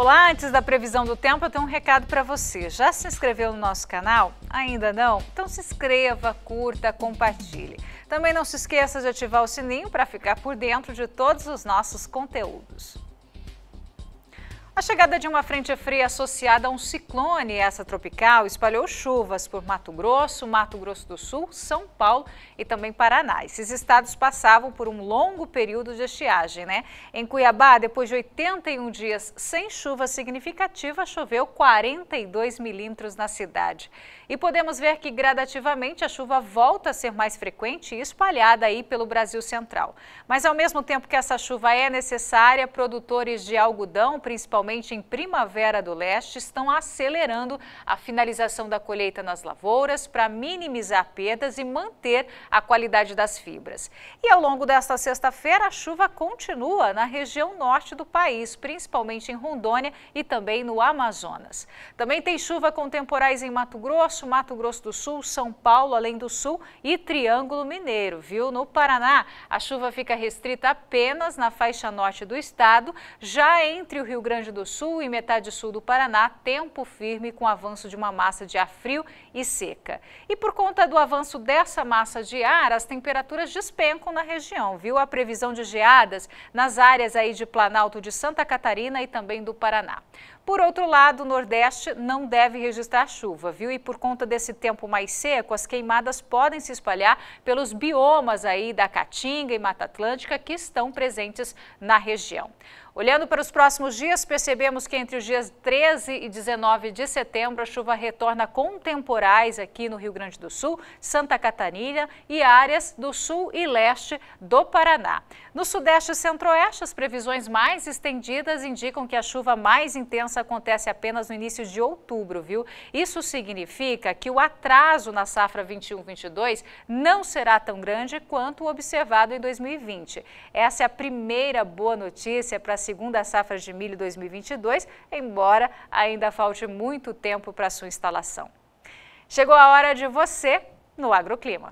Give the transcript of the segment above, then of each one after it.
Olá, antes da previsão do tempo, eu tenho um recado para você. Já se inscreveu no nosso canal? Ainda não? Então se inscreva, curta, compartilhe. Também não se esqueça de ativar o sininho para ficar por dentro de todos os nossos conteúdos. A chegada de uma frente fria associada a um ciclone, essa tropical, espalhou chuvas por Mato Grosso, Mato Grosso do Sul, São Paulo e também Paraná. Esses estados passavam por um longo período de estiagem, né? Em Cuiabá, depois de 81 dias sem chuva significativa, choveu 42 milímetros na cidade. E podemos ver que gradativamente a chuva volta a ser mais frequente e espalhada aí pelo Brasil Central. Mas ao mesmo tempo que essa chuva é necessária, produtores de algodão, principalmente principalmente em Primavera do Leste, estão acelerando a finalização da colheita nas lavouras para minimizar perdas e manter a qualidade das fibras. E ao longo desta sexta-feira, a chuva continua na região norte do país, principalmente em Rondônia e também no Amazonas. Também tem chuva com temporais em Mato Grosso, Mato Grosso do Sul, São Paulo, além do Sul e Triângulo Mineiro, viu? No Paraná, a chuva fica restrita apenas na faixa norte do estado, já entre o Rio Grande do do Sul e metade sul do Paraná, tempo firme com avanço de uma massa de ar frio e seca. E por conta do avanço dessa massa de ar, as temperaturas despencam na região, viu? A previsão de geadas nas áreas aí de Planalto de Santa Catarina e também do Paraná. Por outro lado, o Nordeste não deve registrar chuva, viu? E por conta desse tempo mais seco, as queimadas podem se espalhar pelos biomas aí da Caatinga e Mata Atlântica que estão presentes na região. Olhando para os próximos dias, percebemos que entre os dias 13 e 19 de setembro, a chuva retorna com temporais aqui no Rio Grande do Sul, Santa Catarina e áreas do sul e leste do Paraná. No sudeste e centro-oeste, as previsões mais estendidas indicam que a chuva mais intensa acontece apenas no início de outubro, viu? Isso significa que o atraso na safra 21-22 não será tão grande quanto o observado em 2020. Essa é a primeira boa notícia para se segunda safra de milho 2022, embora ainda falte muito tempo para sua instalação. Chegou a hora de você no Agroclima.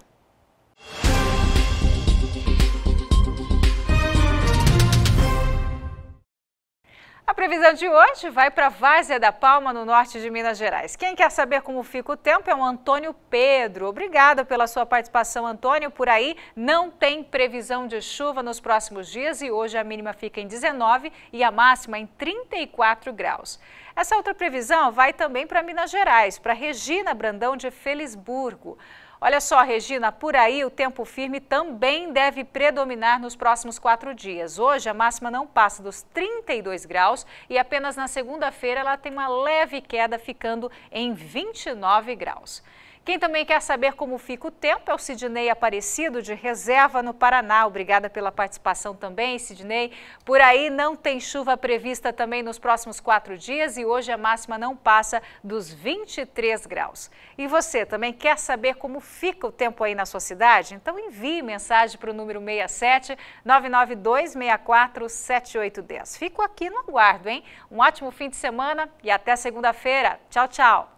previsão de hoje vai para Várzea da Palma, no norte de Minas Gerais. Quem quer saber como fica o tempo é o Antônio Pedro. Obrigada pela sua participação, Antônio. Por aí não tem previsão de chuva nos próximos dias e hoje a mínima fica em 19 e a máxima em 34 graus. Essa outra previsão vai também para Minas Gerais, para Regina Brandão de Felisburgo. Olha só, Regina, por aí o tempo firme também deve predominar nos próximos quatro dias. Hoje a máxima não passa dos 32 graus e apenas na segunda-feira ela tem uma leve queda, ficando em 29 graus. Quem também quer saber como fica o tempo é o Sidney Aparecido, de Reserva, no Paraná. Obrigada pela participação também, Sidney. Por aí não tem chuva prevista também nos próximos quatro dias e hoje a máxima não passa dos 23 graus. E você também quer saber como fica o tempo aí na sua cidade? Então envie mensagem para o número 67 992 64 7810. Fico aqui no aguardo, hein? Um ótimo fim de semana e até segunda-feira. Tchau, tchau.